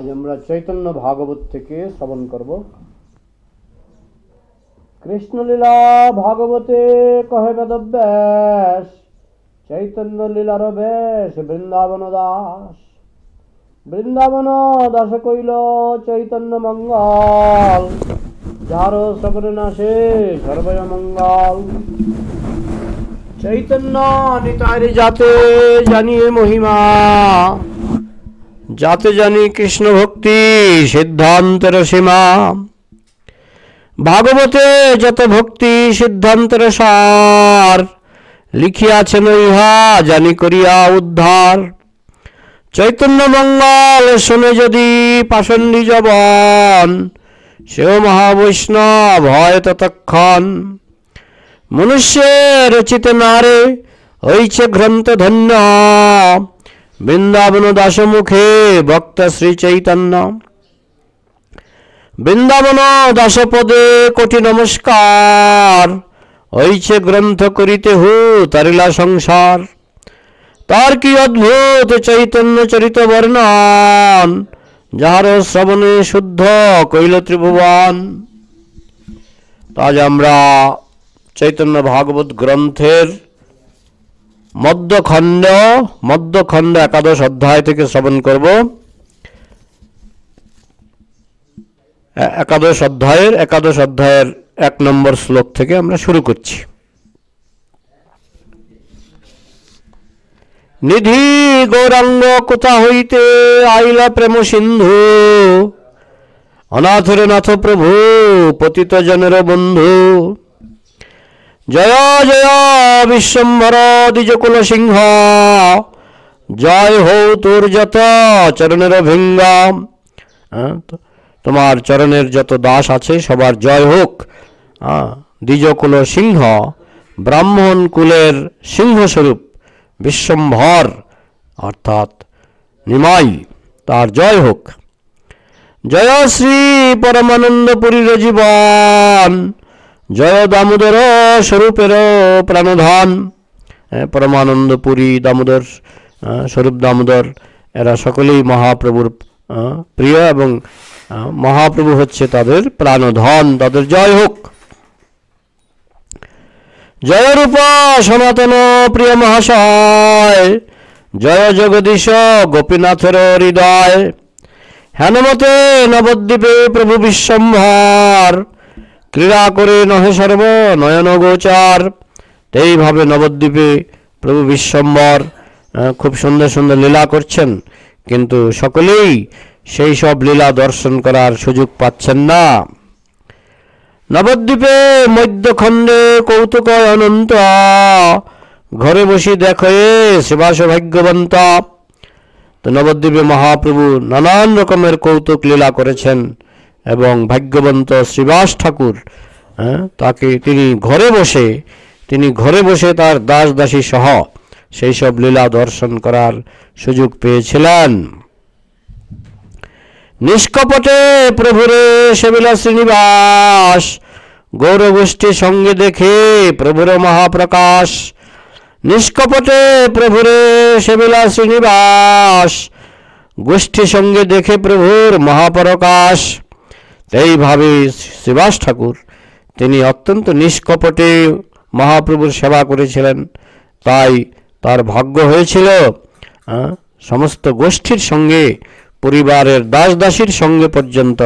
আজ আমরা চৈতন্য ভাগবত থেকে শ্রবণ করব কৃষ্ণলীলা ভাগবতে কহে বেদব্যাস চৈতন্য লীলার বেশ বৃন্দাবন দাস বৃন্দাবন দাস কইল চৈতন্য মঙ্গল যার শ্রবণে নাশে সর্বয় মঙ্গল চৈতন্য নিতারি জাতে জানিয়ে মহিমা যাতে জানি কৃষ্ণ ভক্তি সিদ্ধান্তের সীমা ভাগবতে যত ভক্তি সিদ্ধান্তর সার লিখিয়াছেন ইহা জানি করিয়া উদ্ধার চৈতন্য মঙ্গল শুনে যদি পাশন্ডি জবন সেও মহাবৈষ্ণব হয় ততক্ষণ মনুষ্যের রচিত নারে হইছে গ্রন্থ ধন্য বৃন্দাবন দাসমুখে ভক্ত শ্রী চৈতন্য বৃন্দাবন দাসপদে কোটি নমস্কার হইছে গ্রন্থ করিতে হু তারিলা সংসার তার কি অদ্ভুত চৈতন্য চরিত বর্ণন যাহার শ্রবণে শুদ্ধ কৈল ত্রিভুবন আজ আমরা চৈতন্য ভাগবত গ্রন্থের মধ্যখণ্ড মধ্যখণ্ড একাদশ অধ্যায় থেকে শ্রবণ করব একাদশ অধ্যায়ের একাদশ অধ্যায়ের এক নম্বর শ্লোক থেকে আমরা শুরু করছি নিধি গৌরাঙ্গ কোথা হইতে আইলা প্রেম সিন্ধু অনাথরে নাথ প্রভু পতিত জনের বন্ধু জয় জয় বিশ্বম্ভর দ্বিজকুল সিংহ জয় হৌ তোর যত চরণের ভিঙ্গম তোমার চরণের যত দাস আছে সবার জয় হোক দ্বিজকুল সিংহ ব্রাহ্মণ কুলের সিংহস্বরূপ বিশ্বম্ভর অর্থাৎ নিমাই তার জয় হোক জয় শ্রী পরমানন্দপুরীর জীবন জয় দামোদর স্বরূপের প্রাণধান পরমানন্দ পুরী দামোদর স্বরূপ দামোদর এরা সকলেই মহাপ্রভুর প্রিয় এবং মহাপ্রভু হচ্ছে তাদের প্রাণধন তাদের জয় হোক জয় রূপ সনাতন প্রিয় মহাশয় জয় জগদীশ গোপীনাথের হৃদয় হেনমতে নবদ্বীপে প্রভু বিশ্বম্ভর ক্রীড়া করে নহে সর্ব নয়ন গোচার এইভাবে নবদ্বীপে প্রভু বিশ্বম্বর খুব সুন্দর সুন্দর লীলা করছেন কিন্তু সকলেই সেই সব লীলা দর্শন করার সুযোগ পাচ্ছেন না নবদ্বীপে মধ্যখণ্ডে কৌতুক অনন্ত ঘরে বসে দেখ সেবা সৌভাগ্যবন্ত তো নবদ্বীপে মহাপ্রভু নানান রকমের কৌতুক লীলা করেছেন এবং ভাগ্যবন্ত শ্রীবাস ঠাকুর হ্যাঁ, তাকে তিনি ঘরে বসে তিনি ঘরে বসে তার দাস দাসী সহ সেই সব লীলা দর্শন করার সুযোগ পেয়েছিলেন নিষ্কপটে প্রভুরে সেবিলা শ্রীনিবাস গোষ্ঠীর সঙ্গে দেখে প্রভুর মহাপ্রকাশ নিষ্কপটে প্রভুরে সেবিলা শ্রীনিবাস গোষ্ঠীর সঙ্গে দেখে প্রভুর মহাপ্রকাশ এইভাবে শিবাস ঠাকুর তিনি অত্যন্ত নিষ্কপটে মহাপ্রভুর সেবা করেছিলেন তাই তার ভাগ্য হয়েছিল সমস্ত গোষ্ঠীর সঙ্গে পরিবারের দাস দাসীর সঙ্গে পর্যন্ত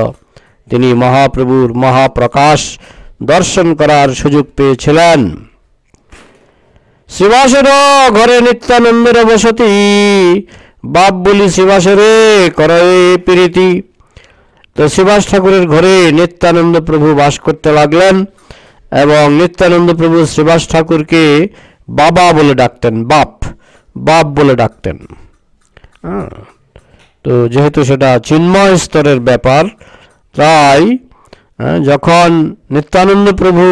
তিনি মহাপ্রভুর মহাপ্রকাশ দর্শন করার সুযোগ পেয়েছিলেন শ্রীবাসের ঘরে নিত্যানন্দের বসতি বাপ বলি শিবাসের করে প্রীতি তো সুভাষ ঠাকুরের ঘরে নিত্যানন্দ প্রভু বাস করতে লাগলেন এবং নিত্যানন্দ প্রভু সুভাষ ঠাকুরকে বাবা বলে ডাকতেন বাপ বাপ বলে ডাকতেন হ্যাঁ, তো যেহেতু সেটা চিন্ময় স্তরের ব্যাপার তাই হ্যাঁ, যখন নিত্যানন্দ প্রভু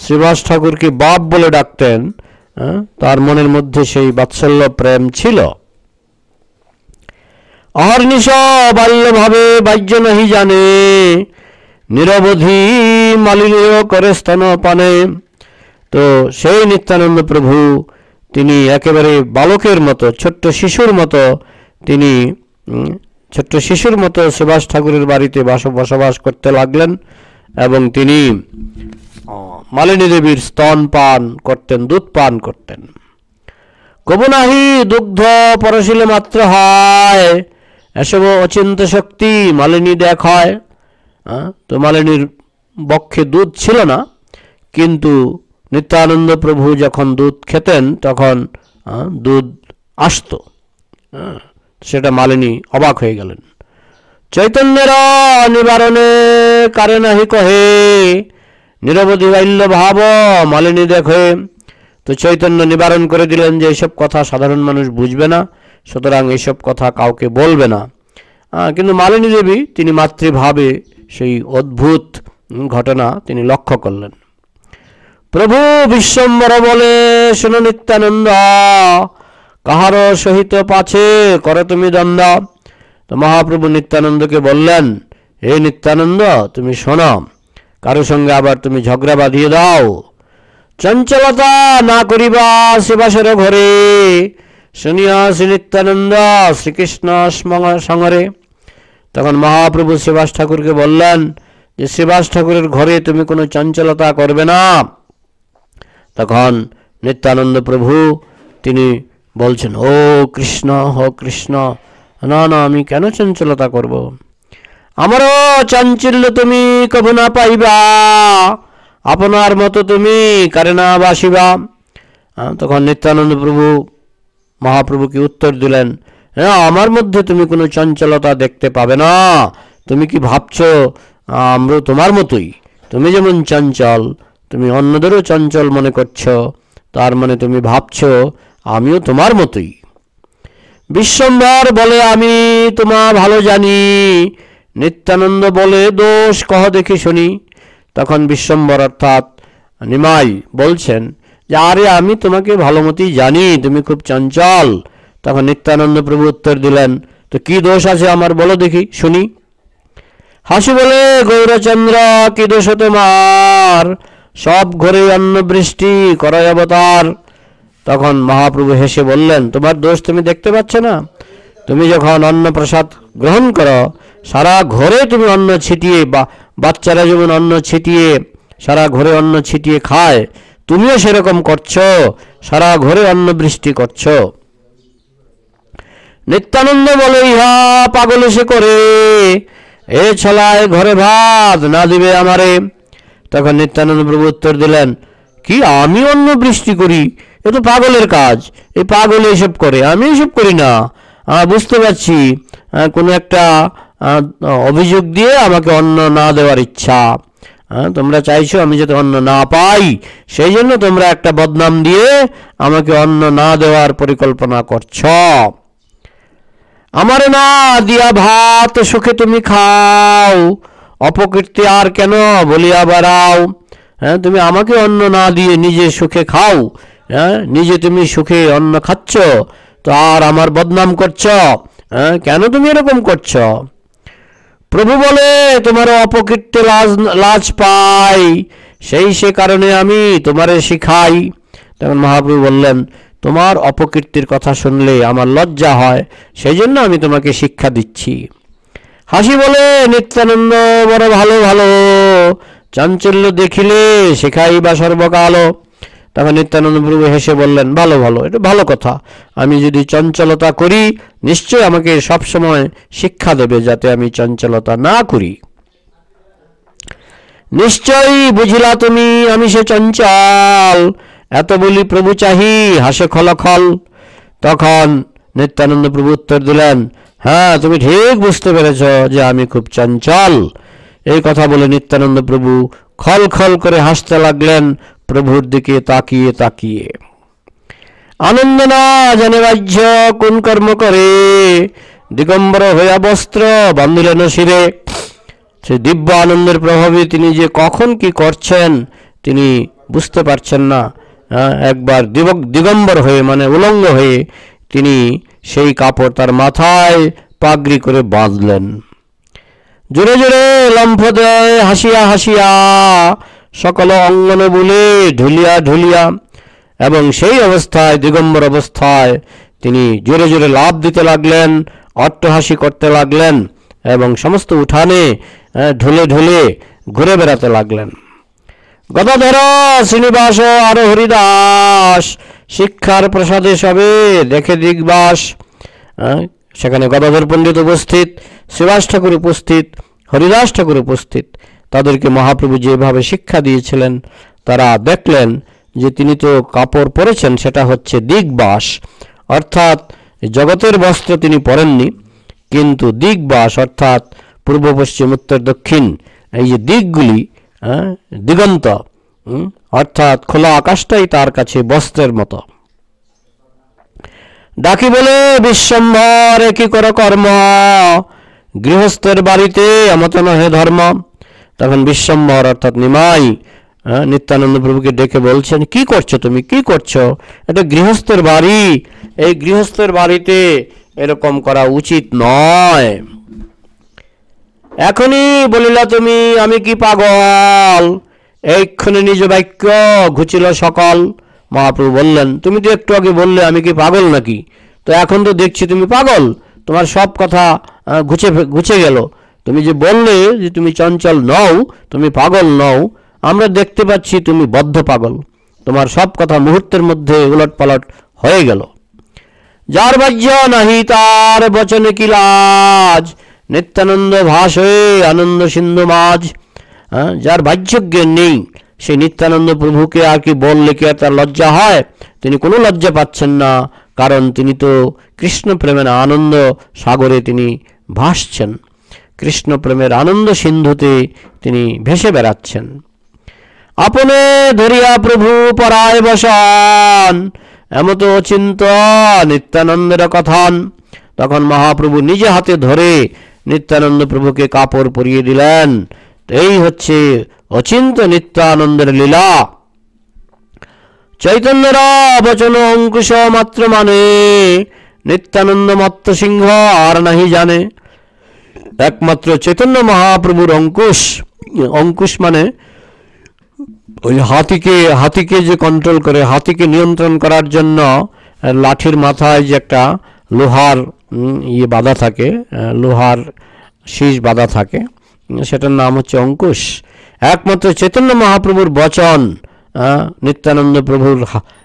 শ্রীবাস ঠাকুরকে বাপ বলে ডাকতেন হ্যাঁ, তার মনের মধ্যে সেই বাৎসল্য প্রেম ছিল অহর্নিশ বাল্যভাবে বাহ্য নহি জানে নিরবধি মালিনীয় করে স্থান পানে তো সেই নিত্যানন্দ প্রভু তিনি একেবারে বালকের মতো ছোট্ট শিশুর মতো তিনি ছোট্ট শিশুর মতো সুভাষ ঠাকুরের বাড়িতে বাস বসবাস করতে লাগলেন এবং তিনি মালিনী দেবীর স্তন পান করতেন দুধ পান করতেন কবুনাহি দুগ্ধ পরশিলে মাত্র হয় এসব অচিন্ত শক্তি মালিনী দেখ হয় তো মালিনীর বক্ষে দুধ ছিল না কিন্তু নিত্যানন্দ প্রভু যখন দুধ খেতেন তখন দুধ আসত সেটা মালিনী অবাক হয়ে গেলেন চৈতন্যের নিবারণে কারে নাহি কহে নিরবধি বাল্য ভাব মালিনী দেখে তো চৈতন্য নিবারণ করে দিলেন যে এসব কথা সাধারণ মানুষ বুঝবে না সুতরাং এসব কথা কাউকে বলবে না কিন্তু মালিনী দেবী তিনি মাতৃভাবে সেই অদ্ভুত ঘটনা তিনি লক্ষ্য করলেন প্রভু বিশ্বম্বর বলে শুন নিত্যানন্দ কাহার সহিত পাছে করে তুমি দ্বন্দ্ব তো মহাপ্রভু নিত্যানন্দকে বললেন হে নিত্যানন্দ তুমি শোনো কারো সঙ্গে আবার তুমি ঝগড়া বাঁধিয়ে দাও চঞ্চলতা না করিবা সেবাসের ঘরে শুনিয়া শ্রী নিত্যানন্দ শ্রীকৃষ্ণ সঙ্গরে তখন মহাপ্রভু শিবাস ঠাকুরকে বললেন যে শিবাস ঠাকুরের ঘরে তুমি কোনো চঞ্চলতা করবে না তখন নিত্যানন্দ প্রভু তিনি বলছেন ও কৃষ্ণ হ কৃষ্ণ না না আমি কেন চঞ্চলতা করব। আমারও চাঞ্চল্য তুমি কব না পাইবা আপনার মতো তুমি কারে না বাসিবা তখন নিত্যানন্দ প্রভু মহাপ্রভুকে উত্তর দিলেন হ্যাঁ আমার মধ্যে তুমি কোনো চঞ্চলতা দেখতে পাবে না তুমি কি ভাবছ আমরা তোমার মতোই তুমি যেমন চঞ্চল তুমি অন্যদেরও চঞ্চল মনে করছ তার মানে তুমি ভাবছ আমিও তোমার মতোই বিশ্বম্বর বলে আমি তোমা ভালো জানি নিত্যানন্দ বলে দোষ কহ দেখি শুনি তখন বিশ্বম্বর অর্থাৎ নিমাই বলছেন আরে আমি তোমাকে ভালো মতোই জানি তুমি খুব চঞ্চল তখন নিত্যানন্দ প্রভু উত্তর দিলেন তো কি দোষ আছে আমার বলো দেখি শুনি হাসি বলে গৌরচন্দ্র কি দোষ তোমার সব ঘরে অন্ন বৃষ্টি করয় অবতার তখন মহাপ্রভু হেসে বললেন তোমার দোষ তুমি দেখতে পাচ্ছ না তুমি যখন অন্ন প্রসাদ গ্রহণ করো সারা ঘরে তুমি অন্ন ছিটিয়ে বা বাচ্চারা যেমন অন্ন ছিটিয়ে সারা ঘরে অন্ন ছিটিয়ে খায় তুমিও সেরকম করছ সারা ঘরে অন্ন বৃষ্টি করছো নিত্যানন্দ বলে ইহা পাগল সে করে এ ছলায় ঘরে ভাত না দিবে আমারে তখন নিত্যানন্দ প্রভু উত্তর দিলেন কি আমি অন্য বৃষ্টি করি এ তো পাগলের কাজ এই পাগল এসব করে আমি এসব করি না বুঝতে পারছি কোনো একটা অভিযোগ দিয়ে আমাকে অন্ন না দেওয়ার ইচ্ছা হ্যাঁ তোমরা চাইছো আমি যাতে অন্ন না পাই সেই জন্য তোমরা একটা বদনাম দিয়ে আমাকে অন্ন না দেওয়ার পরিকল্পনা করছ আমার না দিয়া ভাত সুখে তুমি খাও অপকৃতি আর কেন বলিয়া বাড়াও হ্যাঁ তুমি আমাকে অন্ন না দিয়ে নিজে সুখে খাও হ্যাঁ নিজে তুমি সুখে অন্ন খাচ্ছ তো আর আমার বদনাম করছ হ্যাঁ কেন তুমি এরকম করছো প্রভু বলে তোমার অপকৃত্যে লাজ লাজ পাই সেই সে কারণে আমি তোমারে শিখাই তখন মহাপ্রভু বললেন তোমার অপকীর্তির কথা শুনলে আমার লজ্জা হয় সেই জন্য আমি তোমাকে শিক্ষা দিচ্ছি হাসি বলে নিত্যানন্দ বড় ভালো ভালো চাঞ্চল্য দেখিলে শেখাই বা সর্বকাল তখন নিত্যানন্দ প্রভু হেসে বললেন ভালো ভালো এটা ভালো কথা আমি যদি চঞ্চলতা করি নিশ্চয় আমাকে সবসময় শিক্ষা দেবে যাতে আমি চঞ্চলতা না করি নিশ্চয়ই বুঝিলা তুমি আমি সে চঞ্চল এত বলি প্রভু চাহি হাসে খলখল তখন নিত্যানন্দ প্রভু উত্তর দিলেন হ্যাঁ তুমি ঠিক বুঝতে পেরেছ যে আমি খুব চঞ্চল এই কথা বলে নিত্যানন্দ প্রভু খল খল করে হাসতে লাগলেন প্রভুর দিকে তাকিয়ে তাকিয়ে আনন্দ না জানে রাজ্য কোন কর্ম করে দিগম্বর হইয়া বস্ত্র বান্ধিলেন শিরে সে দিব্য আনন্দের প্রভাবে তিনি যে কখন কি করছেন তিনি বুঝতে পারছেন না হ্যাঁ, একবার দিবক দিগম্বর হয়ে মানে উলঙ্গ হয়ে তিনি সেই কাপড় তার মাথায় পাগড়ি করে বাঁধলেন জোরে জোরে লম্ফ দেয় হাসিয়া হাসিয়া সকল অঙ্গনে বলে ঢুলিয়া ঢুলিয়া এবং সেই অবস্থায় দিগম্বর অবস্থায় তিনি জোরে জোরে লাভ দিতে লাগলেন অট্টহাসি করতে লাগলেন এবং সমস্ত উঠানে ঢুলে ঢুলে ঘুরে বেড়াতে লাগলেন গদাধর শ্রীনিবাস আর হরিদাস শিক্ষার প্রসাদে সবে দেখে দিগবাস সেখানে গদাধর পণ্ডিত উপস্থিত শ্রীবাস ঠাকুর উপস্থিত হরিদাস ঠাকুর উপস্থিত তাদেরকে মহাপ্রভু যেভাবে শিক্ষা দিয়েছিলেন তারা দেখলেন যে তিনি তো কাপড় পরেছেন সেটা হচ্ছে দিগবাস অর্থাৎ জগতের বস্ত্র তিনি পরেননি কিন্তু দিগবাস অর্থাৎ পূর্ব পশ্চিম উত্তর দক্ষিণ এই যে দিকগুলি হ্যাঁ, দিগন্ত অর্থাৎ খোলা আকাশটাই তার কাছে বস্ত্রের মতো ডাকি বলে বিশ্বম্ভর একই কর কর্ম গৃহস্থের বাড়িতে এমত নহে ধর্ম তখন বিশ্বম্বর অর্থাৎ নিমাই হ্যাঁ, নিত্যানন্দ প্রভুকে ডেকে বলছেন কি করছো তুমি কি করছো এটা গৃহস্থের বাড়ি এই গৃহস্থের বাড়িতে এরকম করা উচিত নয় এখনই বলিলা তুমি আমি কি পাগল এইক্ষণে নিজ বাক্য ঘুচিল সকল মহাপ্রভু বললেন তুমি তো একটু আগে বললে আমি কি পাগল নাকি তো এখন তো দেখছি তুমি পাগল তোমার সব কথা ঘুচে ঘুচে গেল তুমি যে বললে যে তুমি চঞ্চল নও তুমি পাগল নও আমরা দেখতে পাচ্ছি তুমি বদ্ধ পাগল তোমার সব কথা মুহূর্তের মধ্যে উলট পালট হয়ে গেল যার বাহ্য নাহি তার বচনে কি লাজ নিত্যানন্দ হয়ে আনন্দ সিন্ধু মাঝ হ্যাঁ, যার বাহ্য নেই সেই নিত্যানন্দ প্রভুকে আর কি বললে কি তার লজ্জা হয় তিনি কোনো লজ্জা পাচ্ছেন না কারণ তিনি তো কৃষ্ণ প্রেমের আনন্দ সাগরে তিনি ভাসছেন কৃষ্ণপ্রেমের আনন্দ সিন্ধুতে তিনি ভেসে বেড়াচ্ছেন আপনে ধরিয়া প্রভু পরায় বসান এমত চিন্ত নিত্যানন্দের কথান তখন মহাপ্রভু নিজে হাতে ধরে নিত্যানন্দ প্রভুকে কাপড় পরিয়ে দিলেন এই হচ্ছে অচিন্ত নিত্যানন্দের লীলা চৈতন্যর বচন অঙ্কুশ মাত্র মানে নিত্যানন্দ মত্ত সিংহ আর নাহি জানে একমাত্র চৈতন্য মহাপ্রভুর অঙ্কুশ অঙ্কুশ মানে ওই হাতিকে হাতিকে যে কন্ট্রোল করে হাতিকে নিয়ন্ত্রণ করার জন্য লাঠির মাথায় যে একটা লোহার ইয়ে বাঁধা থাকে লোহার শীষ বাঁধা থাকে সেটার নাম হচ্ছে অঙ্কুশ একমাত্র চৈতন্য মহাপ্রভুর বচন নিত্যানন্দ প্রভুর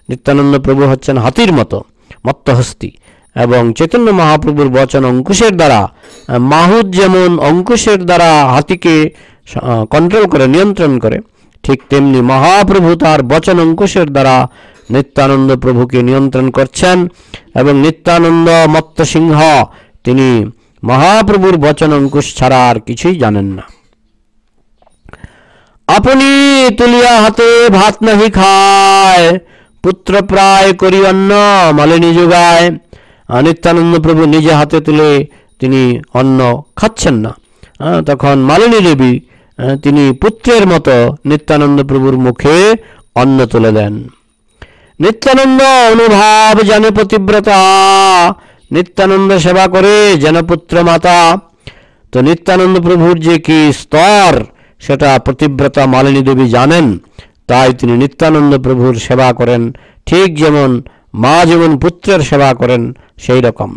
নিত্যানন্দ প্রভু হচ্ছেন হাতির মতো মত্তহস্তি এবং চৈতন্য মহাপ্রভুর বচন অঙ্কুশের দ্বারা মাহুদ যেমন অঙ্কুশের দ্বারা হাতিকে কন্ট্রোল করে নিয়ন্ত্রণ করে ঠিক তেমনি মহাপ্রভু তার বচন অঙ্কুশের দ্বারা নিত্যানন্দ প্রভুকে নিয়ন্ত্রণ করছেন এবং নিত্যানন্দ মত্ত সিংহ তিনি মহাপ্রভুর বচন অঙ্কুশ ছাড়া আর কিছুই জানেন না আপনি তুলিয়া হাতে ভাত নাহি খায় পুত্র প্রায় করি অন্ন মালিনী যোগায় নিত্যানন্দ প্রভু নিজে হাতে তুলে তিনি অন্ন খাচ্ছেন না তখন মালিনী দেবী তিনি পুত্রের মতো নিত্যানন্দ প্রভুর মুখে অন্ন তুলে দেন নিত্যানন্দ অনুভব জানে পতিব্রতা নিত্যানন্দ সেবা করে যেন পুত্র মাতা তো নিত্যানন্দ প্রভুর যে কি স্তর সেটা পতিব্রতা মালিনী দেবী জানেন তাই তিনি নিত্যানন্দ প্রভুর সেবা করেন ঠিক যেমন মা যেমন পুত্রের সেবা করেন সেই রকম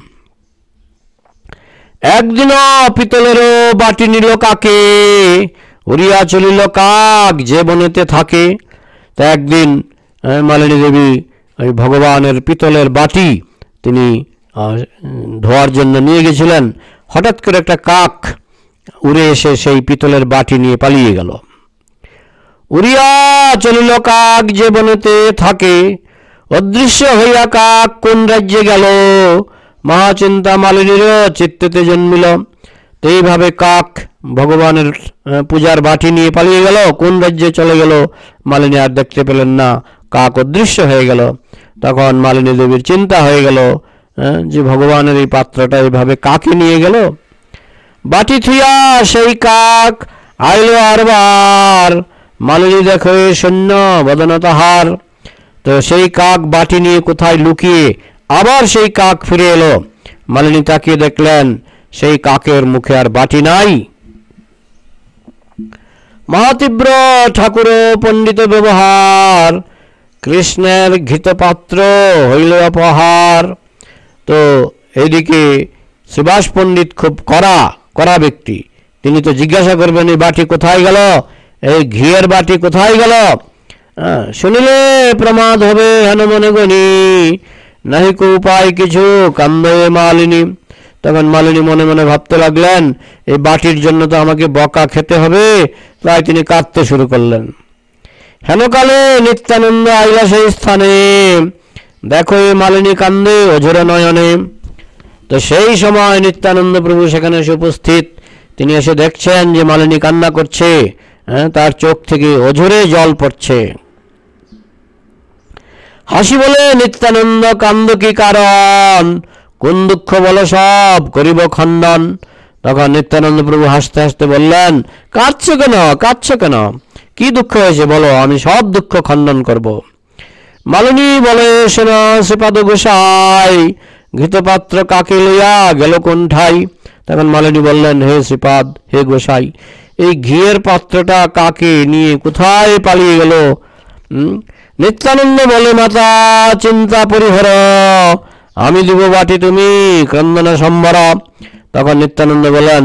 একদিন পিতলেরও বাটি নিল কাকে উড়িয়া চলিল কাক যে বনেতে থাকে তা একদিন মালিনী দেবী ওই ভগবানের পিতলের বাটি তিনি ধোয়ার জন্য নিয়ে গেছিলেন হঠাৎ করে একটা কাক উড়ে এসে সেই পিতলের বাটি নিয়ে পালিয়ে গেল উড়িয়া চলিল কাক যে বনেতে থাকে অদৃশ্য হইয়া কাক কোন রাজ্যে গেল মা চিন্তা মালিনীরও চিত্তেতে জন্মিল এইভাবে কাক ভগবানের পূজার বাটি নিয়ে পালিয়ে গেল কোন রাজ্যে চলে গেল মালিনী আর দেখতে পেলেন না কাক অদৃশ্য হয়ে গেল তখন মালিনী দেবীর চিন্তা হয়ে গেল যে ভগবানের এই পাত্রটা এইভাবে কাকে নিয়ে গেল বাটি থুয়া সেই কাক আইল আরবার মালিনী দেখে সৈন্য বদনতাহার তো সেই কাক বাটি নিয়ে কোথায় লুকিয়ে আবার সেই কাক ফিরে এলো মালিনী তাকিয়ে দেখলেন সেই কাকের মুখে আর বাটি নাই মহাতীব্র ঠাকুর পণ্ডিত ব্যবহার কৃষ্ণের ঘৃতপাত্র হইল অপহার তো এদিকে সুভাষ পণ্ডিত খুব কড়া কড়া ব্যক্তি তিনি তো জিজ্ঞাসা করবেন এই বাটি কোথায় গেল এই ঘিয়ের বাটি কোথায় গেল শুনিলে প্রমাদ হবে হেন মনে গণি নাহি কো উপায় কিছু কান্দে মালিনী তখন মালিনী মনে মনে ভাবতে লাগলেন এই বাটির জন্য তো আমাকে বকা খেতে হবে তাই তিনি কাঁদতে শুরু করলেন হেনকালে নিত্যানন্দ আইলা সেই স্থানে দেখো এই মালিনী কান্দে অঝোরা নয়নে তো সেই সময় নিত্যানন্দ প্রভু সেখানে এসে উপস্থিত তিনি এসে দেখছেন যে মালিনী কান্না করছে হ্যাঁ, তার চোখ থেকে অঝোরে জল পড়ছে হাসি বলে নিত্যানন্দ কান্দ কি কারণ কোন দুঃখ বলো সব করিব খণ্ডন তখন নিত্যানন্দ প্রভু হাসতে হাসতে বললেন কাঁদছ কেন কাঁদছ কেন কি দুঃখ হয়েছে বলো আমি সব দুঃখ খণ্ডন করব মালিনী বলে সেনা শ্রীপাদ গোসাই ঘৃতপাত্র কাকে লইয়া গেল কোনঠাই তখন মালিনী বললেন হে শ্রীপাদ হে গোসাই এই ঘিয়ের পাত্রটা কাকে নিয়ে কোথায় পালিয়ে গেল নিত্যানন্দ বলে মাতা চিন্তা পরিহর আমি দিব বাটি তুমি ক্রন্দনে সম্বর তখন নিত্যানন্দ বলেন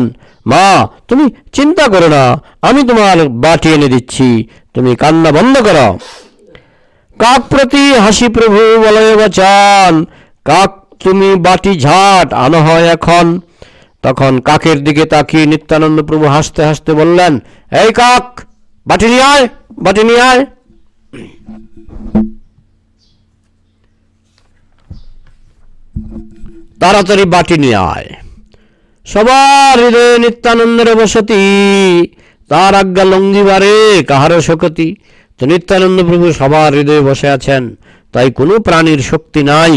মা তুমি চিন্তা করো না আমি তোমার বাটি এনে দিচ্ছি তুমি কান্না বন্ধ করো কাক প্রতি হাসি প্রভু বলে বচান কাক তুমি বাটি ঝাট আন হয় এখন তখন কাকের দিকে তাকিয়ে নিত্যানন্দ প্রভু হাসতে হাসতে বললেন এই কাক বাটি নিয়ে আয় বাটি নিয়ে আয় তাড়াতাড়ি বাটি নিয়ে আয় সবার হৃদয়ে নিত্যানন্দের বসতি তার আজ্ঞা লঙ্গিবারে কাহার শকতি তো নিত্যানন্দ প্রভু সবার হৃদয়ে বসে আছেন তাই কোনো প্রাণীর শক্তি নাই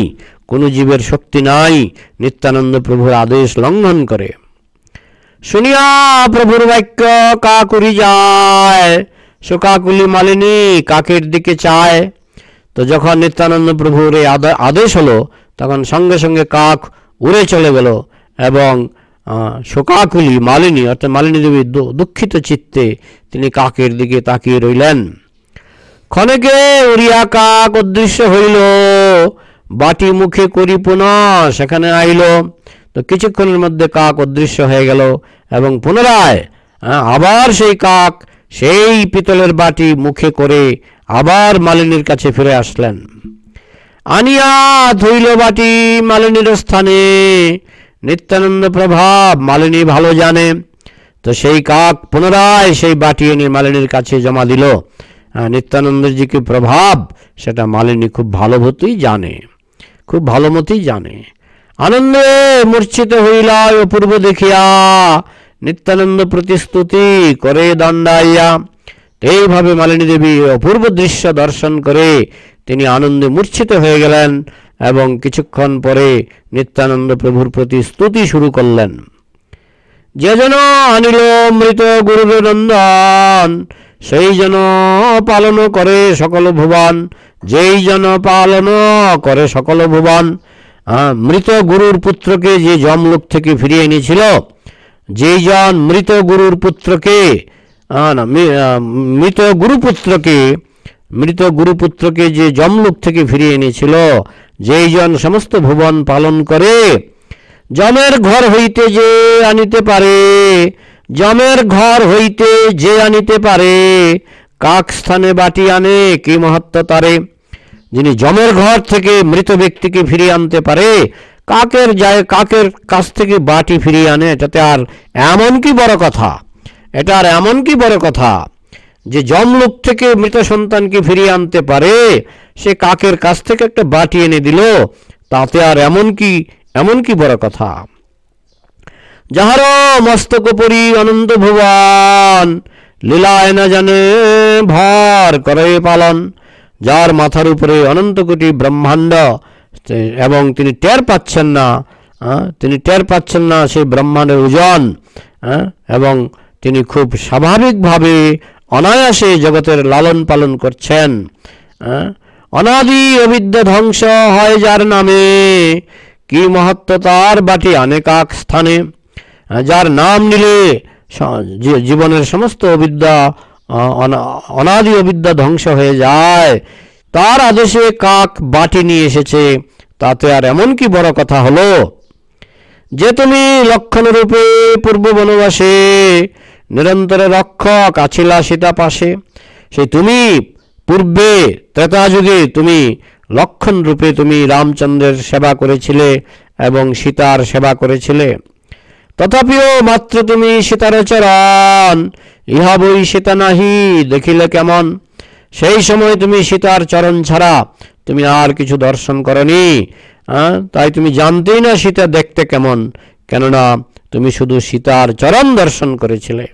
কোনো জীবের শক্তি নাই নিত্যানন্দ প্রভুর আদেশ লঙ্ঘন করে শুনিয়া প্রভুর বাক্য কাকুরি যায় শোকাকুলি মালিনী কাকের দিকে চায় তো যখন নিত্যানন্দ প্রভুর এই আদেশ হলো তখন সঙ্গে সঙ্গে কাক উড়ে চলে গেল এবং শোকাকুলি মালিনী অর্থাৎ মালিনী দেবী দুঃখিত চিত্তে তিনি কাকের দিকে তাকিয়ে রইলেন ক্ষণেকে উড়িয়া কাক অদৃশ্য হইল বাটি মুখে করি পুনঃ সেখানে আইল তো কিছুক্ষণের মধ্যে কাক অদৃশ্য হয়ে গেল এবং পুনরায় আবার সেই কাক সেই পিতলের বাটি মুখে করে আবার মালিনীর কাছে ফিরে আসলেন আনিয়া ধুইল বাটি মালিনীর স্থানে নিত্যানন্দ প্রভাব মালিনী ভালো জানে তো সেই কাক পুনরায় সেই বাটি এনে মালিনীর কাছে জমা দিল নিত্যানন্দের যে কি প্রভাব সেটা মালিনী খুব ভালো মতোই জানে খুব ভালো মতোই জানে আনন্দে মূর্ছিত হইলা অপূর্ব দেখিয়া নিত্যানন্দ প্রতিস্তুতি করে দণ্ডাইয়া এইভাবে মালিনী দেবী অপূর্ব দৃশ্য দর্শন করে তিনি আনন্দে মূর্ছিত হয়ে গেলেন এবং কিছুক্ষণ পরে নিত্যানন্দ প্রভুর প্রতি স্তুতি শুরু করলেন যে যেন আনিল মৃত নন্দন সেই যেন পালন করে সকল ভুবন যেই যেন পালন করে সকল ভুবন মৃত গুরুর পুত্রকে যে জমলোক থেকে ফিরিয়ে এনেছিল যেই জন মৃত গুরুর পুত্রকে মৃত গুরুপুত্রকে মৃত গুরুপুত্রকে যে যমলোক থেকে ফিরিয়ে এনেছিল যেই জন সমস্ত ভুবন পালন করে যমের ঘর হইতে যে আনিতে পারে যমের ঘর হইতে যে আনিতে পারে কাক স্থানে বাটি আনে কি মহাত্ম তারে যিনি যমের ঘর থেকে মৃত ব্যক্তিকে ফিরিয়ে আনতে পারে কাকের যায় কাকের কাছ থেকে বাটি ফিরিয়ে আনে এটাতে আর এমন কি বড় কথা এটা আর এমন কি বড় কথা যে জমলোক থেকে মৃত সন্তানকে ফিরিয়ে আনতে পারে সে কাকের কাছ থেকে একটা বাটি এনে দিল তাতে আর এমন কি এমন কি বড় কথা যাহার মস্তক পরি অনন্ত ভুবন লীলায় না জানে ভার করে পালন যার মাথার উপরে অনন্ত কোটি ব্রহ্মাণ্ড এবং তিনি টের পাচ্ছেন না তিনি টের পাচ্ছেন না সেই ব্রহ্মাণ্ডের ওজন এবং তিনি খুব স্বাভাবিকভাবে অনায়াসে জগতের লালন পালন করছেন অনাদি অবিদ্য ধ্বংস হয় যার নামে কি মহত্ব তার বাটি অনেকাক স্থানে যার নাম নিলে জীবনের সমস্ত অবিদ্যা অনাদি অবিদ্যা ধ্বংস হয়ে যায় তার আদেশে কাক বাটি নিয়ে এসেছে তাতে আর এমন কি বড় কথা হলো যে তুমি লক্ষণরূপে পূর্ব বনবাসে নিরন্তরে রক্ষক আছিলা সীতা পাশে সেই তুমি পূর্বে ত্রেতা যুগে তুমি লক্ষণ রূপে তুমি রামচন্দ্রের সেবা করেছিলে এবং সীতার সেবা করেছিলে তথাপিও মাত্র তুমি সীতার চরণ ইহা বই সীতা নাহি দেখিলে কেমন সেই সময় তুমি সীতার চরণ ছাড়া তুমি আর কিছু দর্শন করনি হ্যাঁ তাই তুমি জানতেই না সীতা দেখতে কেমন কেননা তুমি শুধু সীতার চরণ দর্শন করেছিলে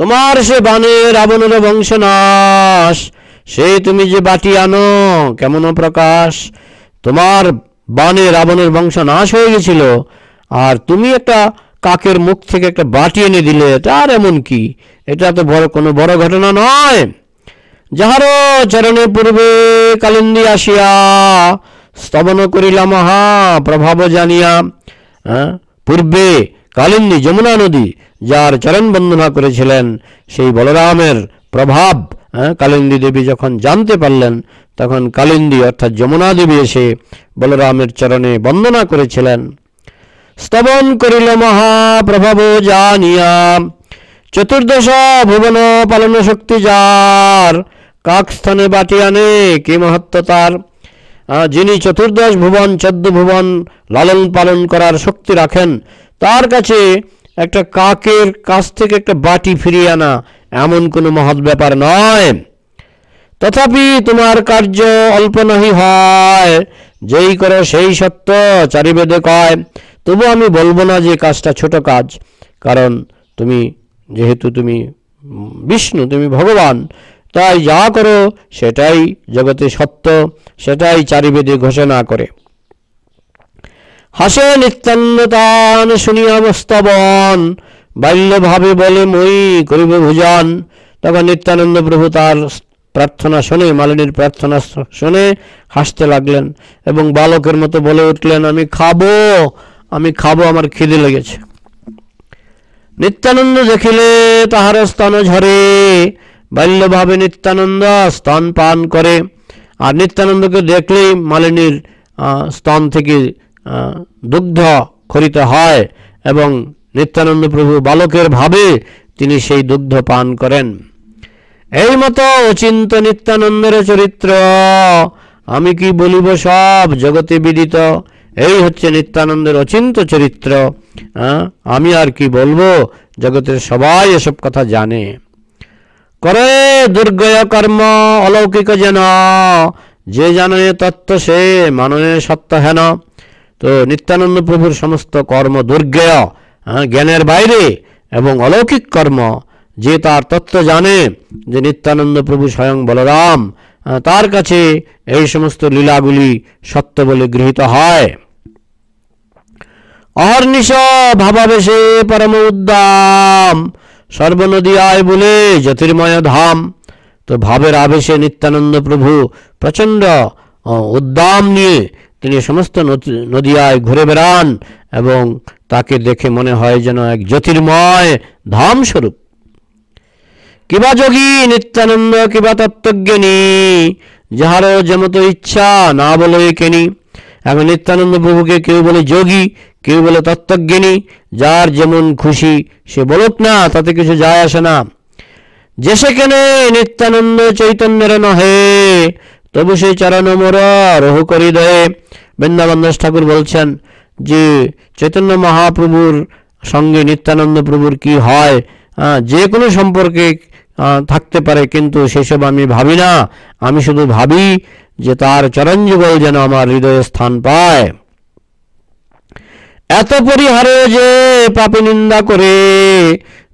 তোমার সে বানে রাবণের বংশনাশ সে তুমি যে বাটি আনো কেমন প্রকাশ তোমার বানে রাবণের বংশ নাশ হয়ে গেছিল আর তুমি একটা কাকের মুখ থেকে একটা বাটি এনে দিলে তার এমন কি এটা তো বড় কোনো বড় ঘটনা নয় যাহারো চরণে পূর্বে কালিন্দি আসিয়া স্তবন করিলাম মহা প্রভাব জানিয়া হ্যাঁ, পূর্বে কালিন্দি যমুনা নদী যার চরণ বন্দনা করেছিলেন সেই বলরামের প্রভাব হ্যাঁ, কালিন্দী দেবী যখন জানতে পারলেন তখন কালিন্দী অর্থাৎ যমুনা দেবী এসে বলরামের চরণে বন্দনা করেছিলেন স্তবন করিল মহাপ্রভাব জানিয়া চতুর্দশ ভুবন পালন শক্তি যার স্থানে বাটি আনে কি মহত্ব তার যিনি চতুর্দশ ভুবন চোদ্দ ভুবন লালন পালন করার শক্তি রাখেন তার কাছে একটা কাকের কাছ থেকে একটা বাটি ফিরিয়ে আনা এমন কোনো মহৎ ব্যাপার নয় তথাপি তোমার কার্য অল্প নহি হয় যেই করো সেই সত্য চারিবেদে কয় তবু আমি বলবো না যে কাজটা ছোট কাজ কারণ তুমি যেহেতু তুমি বিষ্ণু তুমি ভগবান তাই যা করো সেটাই জগতে সত্য সেটাই চারিবেদে ঘোষণা করে হাসে নিত্যান্নতান শুনিয়া অবস্থাবন বাল্যভাবে বলে মই করিব ভোজন তখন নিত্যানন্দ প্রভু তার প্রার্থনা শুনে মালিনীর প্রার্থনা শুনে হাসতে লাগলেন এবং বালকের মতো বলে উঠলেন আমি খাবো আমি খাবো আমার খিদে লেগেছে নিত্যানন্দ দেখিলে তাহার স্তন ঝরে বাল্যভাবে নিত্যানন্দ স্তন পান করে আর নিত্যানন্দকে দেখলেই মালিনীর স্তন থেকে দুগ্ধ খরিত হয় এবং নিত্যানন্দ প্রভু বালকের ভাবে তিনি সেই দুগ্ধ পান করেন এই মতো অচিন্ত নিত্যানন্দের চরিত্র আমি কি বলিব সব জগতে বিদিত এই হচ্ছে নিত্যানন্দের অচিন্ত চরিত্র আমি আর কি বলবো জগতের সবাই এসব কথা জানে করে দুর্গয় কর্ম অলৌকিক যেন যে জানে তত্ত্ব সে মাননে সত্য হেন তো নিত্যানন্দ প্রভুর সমস্ত কর্ম দুর্গেয় হ্যাঁ, জ্ঞানের বাইরে এবং অলৌকিক কর্ম যে তার তত্ত্ব জানে যে নিত্যানন্দ প্রভু স্বয়ং বলরাম হ্যাঁ, তার কাছে এই সমস্ত লীলাগুলি সত্য বলে গৃহীত হয় অহর্নিশ ভাবাবেশে পরম উদ্দাম সর্বনদী আয় বলে জ্যোতির্ময় ধাম তো ভাবের আবেশে নিত্যানন্দ প্রভু প্রচণ্ড উদ্দাম নিয়ে তিনি সমস্ত নদিয়ায় ঘুরে বেড়ান এবং তাকে দেখে মনে হয় যেন এক জ্যোতির্ময় ধাম স্বরূপ কিবা যোগী নিত্যানন্দ কিবা তত্ত্বজ্ঞানী যাহারও যেমত ইচ্ছা না বলে কেনি এখন নিত্যানন্দ প্রভুকে কেউ বলে যোগী কেউ বলে তত্ত্বজ্ঞানী যার যেমন খুশি সে বলুক না তাতে কিছু যায় আসে না যে সেখানে নিত্যানন্দ চৈতন্যের নহে তবু সেই চরণ মোর রহ করি বৃন্দাবন দাস ঠাকুর বলছেন যে চৈতন্য মহাপ্রভুর সঙ্গে নিত্যানন্দ প্রভুর কি হয় যে কোনো সম্পর্কে থাকতে পারে কিন্তু সেসব আমি ভাবি না আমি শুধু ভাবি যে তার চরঞ্জীবল যেন আমার হৃদয়ে স্থান পায় এত পরিহারে যে পাপি নিন্দা করে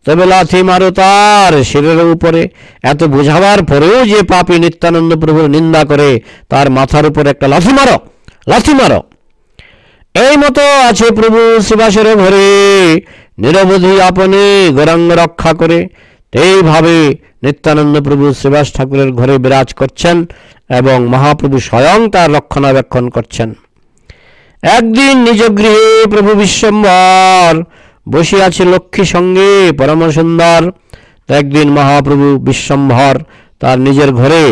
তবে লাথি মারো তার শিরের উপরে এত বোঝাবার পরেও যে পাপি নিত্যানন্দ প্রভুর নিন্দা করে তার মাথার উপরে একটা লাথি মারো লাথি মারো এই মতো আছে প্রভু শিবাসের ভরে নিরবধি আপনি গোরাঙ্গ রক্ষা করে এইভাবে নিত্যানন্দ প্রভু শিবাস ঠাকুরের ঘরে বিরাজ করছেন এবং মহাপ্রভু স্বয়ং তার রক্ষণাবেক্ষণ করছেন একদিন নিজ গৃহে প্রভু বিশ্বম্বর বসিয়াছে লক্ষ্মী সঙ্গে পরম সুন্দর একদিন মহাপ্রভু বিশ্বম্ভর তার নিজের ঘরে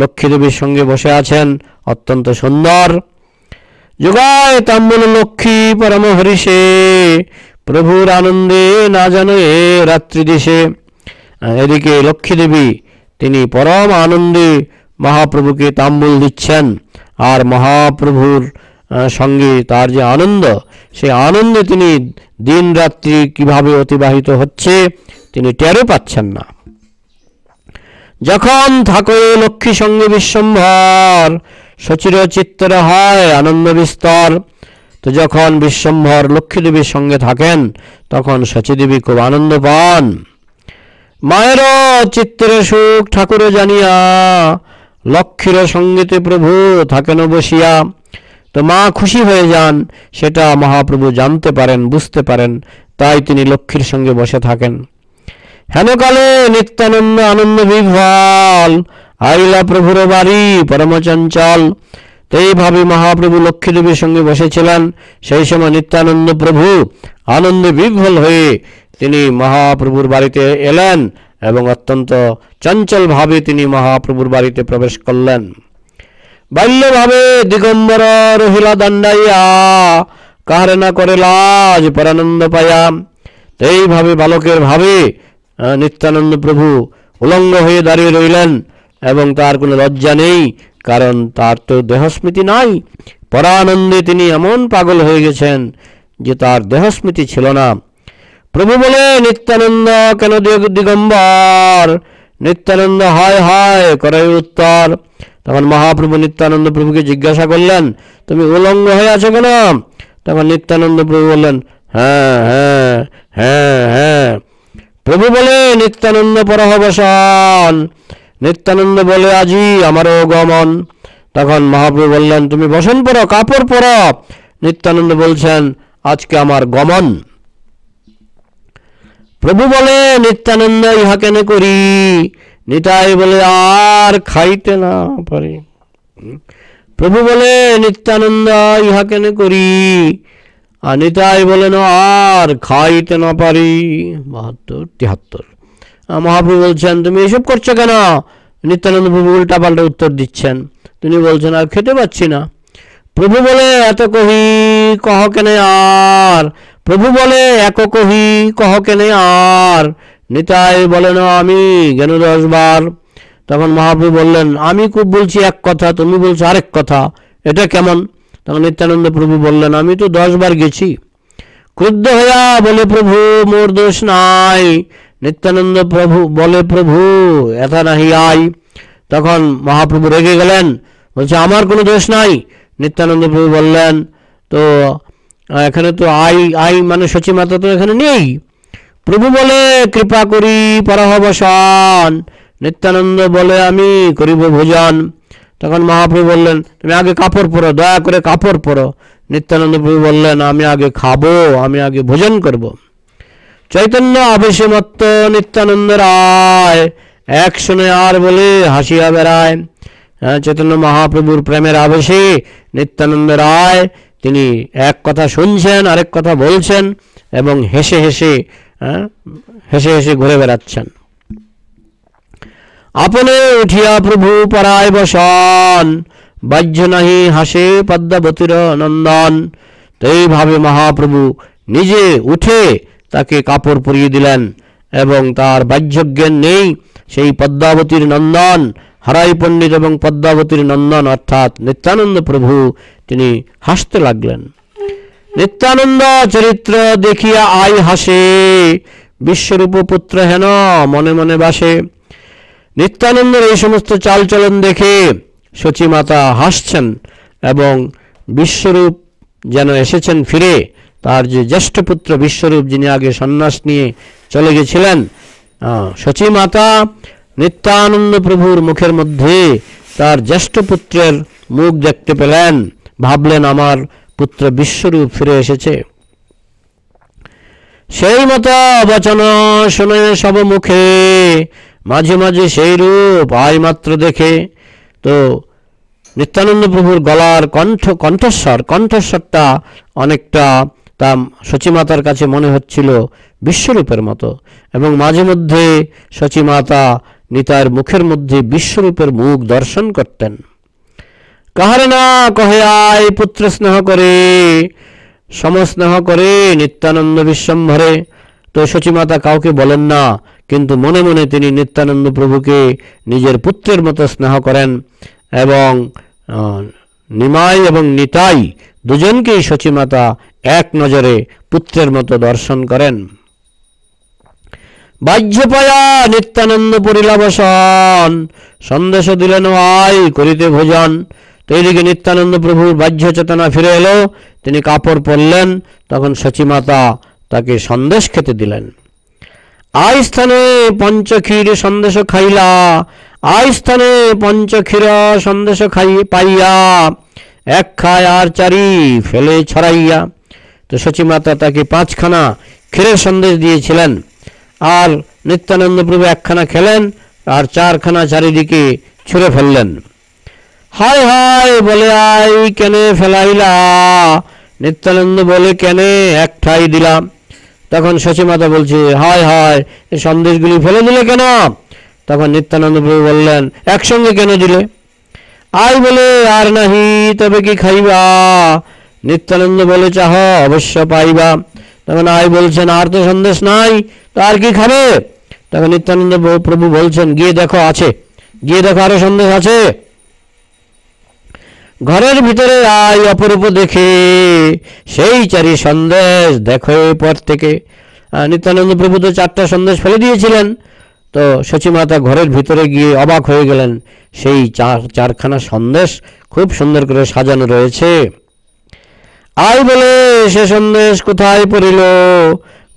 লক্ষ্মী দেবীর সঙ্গে বসে আছেন অত্যন্ত সুন্দর যোগায় তাম্বুল লক্ষ্মী পরম হরিষে প্রভুর আনন্দে না জানে রাত্রি দেশে এদিকে লক্ষ্মী দেবী তিনি পরম আনন্দে মহাপ্রভুকে তাম্বুল দিচ্ছেন আর মহাপ্রভুর সঙ্গে তার যে আনন্দ সেই আনন্দে তিনি দিন রাত্রি কীভাবে অতিবাহিত হচ্ছে তিনি টেরও পাচ্ছেন না যখন থাকো লক্ষ্মী সঙ্গে বিশ্বম্ভর সচির চিত্তর হয় আনন্দ বিস্তর তো যখন বিশ্বম্ভর লক্ষ্মী দেবীর সঙ্গে থাকেন তখন সচিদেবী খুব আনন্দ পান মায়ের চিত্তের সুখ ঠাকুরও জানিয়া লক্ষ্মীর সঙ্গীতে প্রভু থাকেন বসিয়া তো মা খুশি হয়ে যান সেটা মহাপ্রভু জানতে পারেন বুঝতে পারেন তাই তিনি লক্ষ্মীর সঙ্গে বসে থাকেন হেনকালে নিত্যানন্দ আনন্দ বিভাল আইলা প্রভুর বাড়ি পরমচঞ্চল তো এইভাবে মহাপ্রভু দেবীর সঙ্গে বসেছিলেন সেই সময় নিত্যানন্দ প্রভু আনন্দ বিভল হয়ে তিনি মহাপ্রভুর বাড়িতে এলেন এবং অত্যন্ত চঞ্চলভাবে তিনি মহাপ্রভুর বাড়িতে প্রবেশ করলেন বাল্যভাবে দিগম্বর রহিলা দণ্ডাইয়া কার না করে লাজ পরানন্দ পায়াম এইভাবে বালকের ভাবে নিত্যানন্দ প্রভু উলঙ্গ হয়ে দাঁড়িয়ে রইলেন এবং তার কোনো লজ্জা নেই কারণ তার তো দেহস্মৃতি নাই পরানন্দে তিনি এমন পাগল হয়ে গেছেন যে তার দেহস্মৃতি ছিল না প্রভু বলে নিত্যানন্দ কেন দিগম্বর নিত্যানন্দ হায় হায় করাই উত্তর তখন মহাপ্রভু নিত্যানন্দ প্রভুকে জিজ্ঞাসা করলেন তুমি উলঙ্গ হয়ে আছো কেন তখন নিত্যানন্দ প্রভু বললেন হ্যাঁ হ্যাঁ হ্যাঁ হ্যাঁ প্রভু বলে নিত্যানন্দ পরহবসান নিত্যানন্দ বলে আজি আমারও গমন তখন মহাপ্রভু বললেন তুমি বসন পরো কাপড় পরো নিত্যানন্দ বলছেন আজকে আমার গমন প্রভু বলে নিত্যানন্দ ইহা কেন করি নিতাই বলে আর খাইতে না পারি প্রভু বলে নিত্যানন্দ ইহা কেন করি আর নিতাই বলে না আর খাইতে না পারি বাহাত্তর তিয়াত্তর মহাপ্রভু বলছেন তুমি এসব করছো কেন নিত্যানন্দ প্রভু উল্টা পাল্টা উত্তর দিচ্ছেন তিনি বলছেন আর খেতে পাচ্ছি না প্রভু বলে এত কহি কহ কেন আর প্রভু বলে একক হি কহ কেনে আর নিতাই বলেন আমি জ্ঞান দশ বার তখন মহাপ্রভু বললেন আমি খুব বলছি এক কথা তুমি বলছো আরেক কথা এটা কেমন তখন নিত্যানন্দ প্রভু বললেন আমি তো দশবার গেছি ক্রুদ্ধ হইয়া বলে প্রভু মোর দোষ নাই নিত্যানন্দ প্রভু বলে প্রভু এথা নাহি আই তখন মহাপ্রভু রেগে গেলেন বলছে আমার কোনো দোষ নাই নিত্যানন্দ প্রভু বললেন তো এখানে তো আই আই মানে সচিমাতা তো এখানে নেই প্রভু বলে কৃপা করি পরহবসান নিত্যানন্দ বলে আমি করিব ভোজন তখন মহাপ্রভু বললেন তুমি আগে কাপড় পরো দয়া করে কাপড় পরো নিত্যানন্দ প্রভু বললেন আমি আগে খাবো আমি আগে ভোজন করব চৈতন্য আবেশমত্ত নিত্যানন্দ রায় এক শুনে আর বলে হাসিয়া বেড়ায় চৈতন্য মহাপ্রভুর প্রেমের আবেশে নিত্যানন্দ রায় তিনি এক কথা শুনছেন আরেক কথা বলছেন এবং হেসে হেসে হ্যাঁ, হেসে হেসে ঘুরে বেড়াচ্ছেন আপনে উঠিয়া প্রভু পরায় বসন বাহ্য নাহি হাসে পদ্মাবতীর নন্দন এইভাবে মহাপ্রভু নিজে উঠে তাকে কাপড় পরিয়ে দিলেন এবং তার বাহ্যজ্ঞান নেই সেই পদ্মাবতীর নন্দন হারাই পণ্ডিত এবং পদ্মাবতীর নন্দন অর্থাৎ নিত্যানন্দ প্রভু তিনি হাসতে লাগলেন নিত্যানন্দ চরিত্র দেখিয়া আই হাসে বিশ্বরূপ পুত্র হেন মনে মনে বাসে নিত্যানন্দের এই সমস্ত চালচলন দেখে সচিমাতা হাসছেন এবং বিশ্বরূপ যেন এসেছেন ফিরে তার যে জ্যেষ্ঠ পুত্র বিশ্বরূপ যিনি আগে সন্ন্যাস নিয়ে চলে গেছিলেন সচিমাতা নিত্যানন্দ প্রভুর মুখের মধ্যে তার জ্যেষ্ঠ পুত্রের মুখ দেখতে পেলেন ভাবলেন আমার পুত্র বিশ্বরূপ ফিরে এসেছে সেই মতো বচন শুনে সব মুখে মাঝে মাঝে সেই রূপ আয় মাত্র দেখে তো নিত্যানন্দ প্রভুর গলার কণ্ঠ কণ্ঠস্বর কণ্ঠস্বরটা অনেকটা তা সচিমাতার কাছে মনে হচ্ছিল বিশ্বরূপের মতো এবং মাঝে মধ্যে সচিমাতা নিতার মুখের মধ্যে বিশ্বরূপের মুখ দর্শন করতেন কাহারে না কহে আয় পুত্র স্নেহ করে সমস্নেহ করে নিত্যানন্দ বিশ্বম্ভরে তো শচীমাতা কাউকে বলেন না কিন্তু মনে মনে তিনি নিত্যানন্দ প্রভুকে নিজের পুত্রের মতো স্নেহ করেন এবং নিমাই এবং নিতাই দুজনকেই শচীমাতা এক নজরে পুত্রের মতো দর্শন করেন বাহ্যপায়া নিত্যানন্দ পরিলাবসন সন্দেশ দিলেন আয় করিতে ভোজন তৈরিকে নিত্যানন্দ প্রভুর বাহ্য চেতনা ফিরে এলো তিনি কাপড় পরলেন তখন সচিমাতা তাকে সন্দেশ খেতে দিলেন আই স্থানে পঞ্চক্ষীর সন্দেশ খাইলা আই স্থানে পঞ্চক্ষীর সন্দেশ খাই পাইয়া এক খায় আর চারি ফেলে ছড়াইয়া তো সচিমাতা তাকে পাঁচখানা ক্ষীরের সন্দেশ দিয়েছিলেন আর নিত্যানন্দ প্রভু একখানা খেলেন আর চারখানা চারিদিকে ছুঁড়ে ফেললেন হায় হায় বলে আই কেনে ফেলাইলা নিত্যানন্দ বলে কেনে একঠাই দিলাম তখন মাতা বলছে হায় হায় এই সন্দেশগুলি ফেলে দিলে কেন তখন নিত্যানন্দ প্রভু বললেন একসঙ্গে কেন দিলে আই বলে আর নাহি তবে কি খাইবা নিত্যানন্দ বলে চাহ অবশ্য পাইবা তখন আই বলছেন আর তো সন্দেশ নাই তো আর কি খাবে তখন নিত্যানন্দ প্রভু বলছেন গিয়ে দেখো আছে গিয়ে দেখো আরো সন্দেশ আছে ঘরের ভিতরে আয় অপরূপ দেখে সেই চারি সন্দেশ দেখো পর থেকে নিত্যানন্দ প্রভু তো চারটা সন্দেশ ফেলে দিয়েছিলেন তো সচিমাতা ঘরের ভিতরে গিয়ে অবাক হয়ে গেলেন সেই চার চারখানা সন্দেশ খুব সুন্দর করে সাজানো রয়েছে আয় বলে সে সন্দেশ কোথায় পড়িল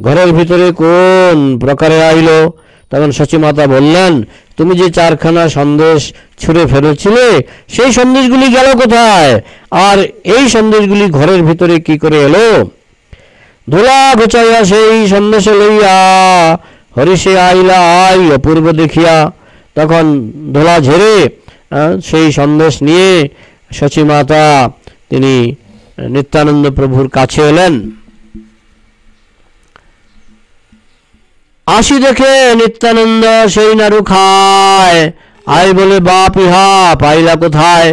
ঘরের ভিতরে কোন প্রকারে আইল তখন সচিমাতা বললেন তুমি যে চারখানা সন্দেশ ছুঁড়ে ফেলেছিলে সেই সন্দেশগুলি গেল কোথায় আর এই সন্দেশগুলি ঘরের ভিতরে কি করে এলো ধুলা ঘুচাইয়া সেই সন্দেশে লইয়া হরিষে আইলা আই অপূর্ব দেখিয়া তখন ধোলা ঝেড়ে সেই সন্দেশ নিয়ে মাতা তিনি নিত্যানন্দ প্রভুর কাছে এলেন আসি দেখে নিত্যানন্দ সেই নাড়ু খায় আই বলে বাপ ইহা পাইলা কোথায়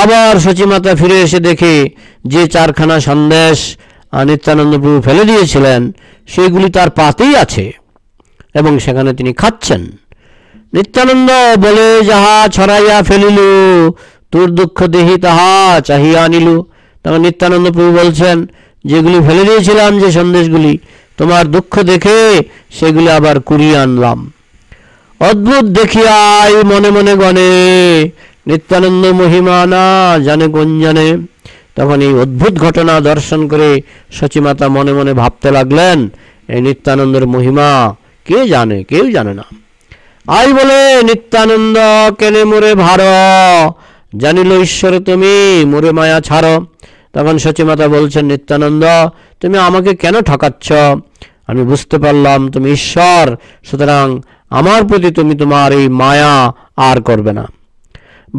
আবার সচিমাতা ফিরে এসে দেখে যে চারখানা সন্দেশ নিত্যানন্দ প্রভু ফেলে দিয়েছিলেন সেগুলি তার পাতেই আছে এবং সেখানে তিনি খাচ্ছেন নিত্যানন্দ বলে যাহা ছড়াইয়া ফেলিল তোর দুঃখ দেহি তাহা চাহিয়া আনিল তখন নিত্যানন্দ প্রভু বলছেন যেগুলি ফেলে দিয়েছিলাম যে সন্দেশগুলি তোমার দুঃখ দেখে সেগুলি আবার কুড়িয়ে আনলাম অদ্ভুত দেখিয়াই মনে মনে গণে নিত্যানন্দ মহিমানা জানে কোন জানে তখন এই অদ্ভুত ঘটনা দর্শন করে সচিমাতা মনে মনে ভাবতে লাগলেন এই নিত্যানন্দের মহিমা কে জানে কেউ জানে না আই বলে নিত্যানন্দ কেনে মোরে ভার জানিল ঈশ্বর তুমি মোরে মায়া ছাড় তখন সচিমাতা বলছেন নিত্যানন্দ তুমি আমাকে কেন ঠকাচ্ছ আমি বুঝতে পারলাম তুমি ঈশ্বর সুতরাং আমার প্রতি তুমি তোমার এই মায়া আর করবে না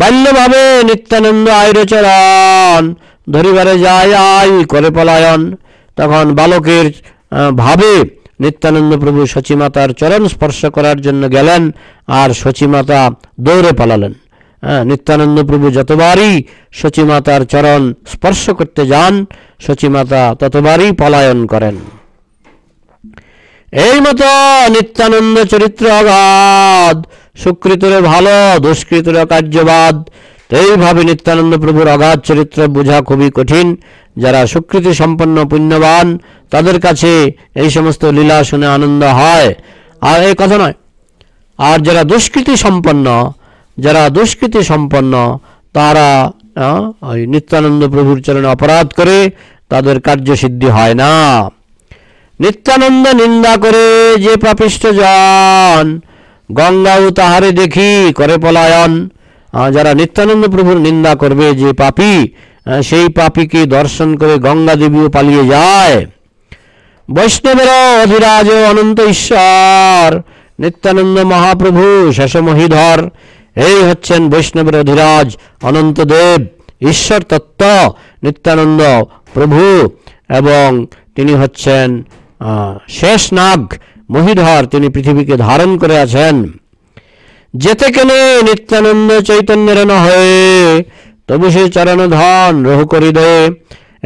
বাল্যভাবে নিত্যানন্দ আয়রচরণ ধরিবারে যায় আয় করে পলায়ন তখন বালকের ভাবে নিত্যানন্দ প্রভু সচিমাতার চরণ স্পর্শ করার জন্য গেলেন আর সচিমাতা দৌড়ে পালালেন নিত্যানন্দ প্রভু যতবারই সচিমাতার চরণ স্পর্শ করতে যান সচিমাতা ততবারই পলায়ন করেন এই মতো নিত্যানন্দ চরিত্র অগাধ সুকৃতরে ভালো দুষ্কৃতরে কার্যবাদ এইভাবে নিত্যানন্দ প্রভুর অগাধ চরিত্র বোঝা খুবই কঠিন যারা সুকৃতি সম্পন্ন পুণ্যবান তাদের কাছে এই সমস্ত লীলা শুনে আনন্দ হয় আর এই কথা নয় আর যারা দুষ্কৃতি সম্পন্ন যারা দুষ্কৃতি সম্পন্ন তারা ওই নিত্যানন্দ প্রভুর চরণে অপরাধ করে তাদের কার্যসিদ্ধি হয় না নিত্যানন্দ নিন্দা করে যে পাপিষ্ট জন গঙ্গাও তাহারে দেখি করে পলায়ন যারা নিত্যানন্দ প্রভুর নিন্দা করবে যে পাপি সেই পাপিকে দর্শন করে গঙ্গা দেবীও পালিয়ে যায় বৈষ্ণবের অধিরাজ অনন্ত ঈশ্বর নিত্যানন্দ মহাপ্রভু শেষমহিধর এই হচ্ছেন বৈষ্ণবের অধিরাজ অনন্তদেব ঈশ্বর তত্ত্ব নিত্যানন্দ প্রভু এবং তিনি হচ্ছেন শেষ নাগ মহিধর তিনি পৃথিবীকে ধারণ করে আছেন যেতে কেনে নিত্যানন্দ চৈতন্যের না হয়ে তবু সে চরণ ধন রহু করি দে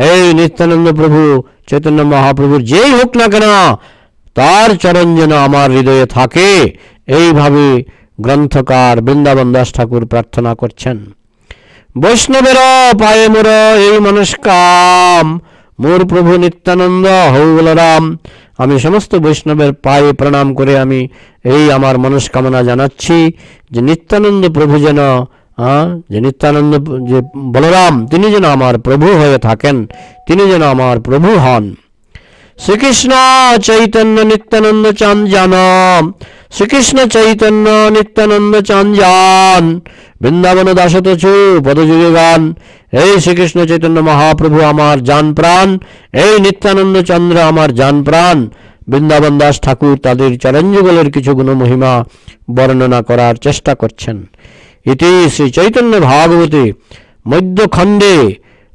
এই নিত্যানন্দ প্রভু চৈতন্য মহাপ্রভুর যেই হোক না কেন তার চরণ যেন আমার হৃদয়ে থাকে এইভাবে গ্রন্থকার বৃন্দাবন দাস ঠাকুর প্রার্থনা করছেন বৈষ্ণবেরা পায়ে মোর এই মনস্কাম মোর প্রভু নিত্যানন্দ হৌ বলরাম আমি সমস্ত বৈষ্ণবের পায়ে প্রণাম করে আমি এই আমার মনস্কামনা জানাচ্ছি যে নিত্যানন্দ প্রভু যেন যে নিত্যানন্দ যে বলরাম তিনি যেন আমার প্রভু হয়ে থাকেন তিনি যেন আমার প্রভু হন শ্রীকৃষ্ণ চৈতন্য নিত্যানন্দ চান জানাম শ্রীকৃষ্ণ চৈতন্য নিত্যানন্দ চঞ্জান বৃন্দাবন দাসত চু পদযুগে গান এই শ্রীকৃষ্ণ চৈতন্য মহাপ্রভু আমার যান প্রাণ এই নিত্যানন্দ চন্দ্র আমার যান প্রাণ বৃন্দাবন দাস ঠাকুর তাদের চরঞ্জীবলের কিছু গুণমহিমা বর্ণনা করার চেষ্টা করছেন ইতি শ্রী চৈতন্য ভাগবতী মধ্যখণ্ডে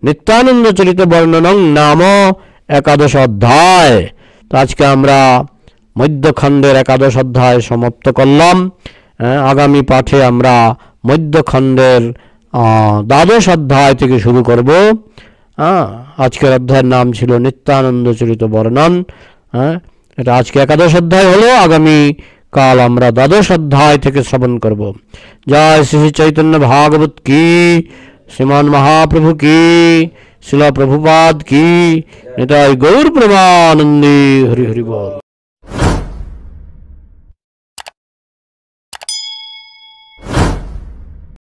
নিত্যানন্দ চরিত বর্ণনং নাম একাদশ অধ্যায় আজকে আমরা মধ্যখণ্ডের একাদশ অধ্যায় সমাপ্ত করলাম হ্যাঁ, আগামী পাঠে আমরা মধ্যখণ্ডের দ্বাদশ অধ্যায় থেকে শুরু করব আজকের অধ্যায়ের নাম ছিল নিত্যানন্দ চরিত বর্ণন হ্যাঁ এটা আজকে একাদশ অধ্যায় হলো আগামী কাল আমরা দ্বাদশ অধ্যায় থেকে শ্রবণ করব জয় শ্রী চৈতন্য ভাগবত কি শ্রীমান মহাপ্রভু কি শিলা প্রভুপাদ কি নিতাই গৌর প্রমানন্দী হরি হরি বল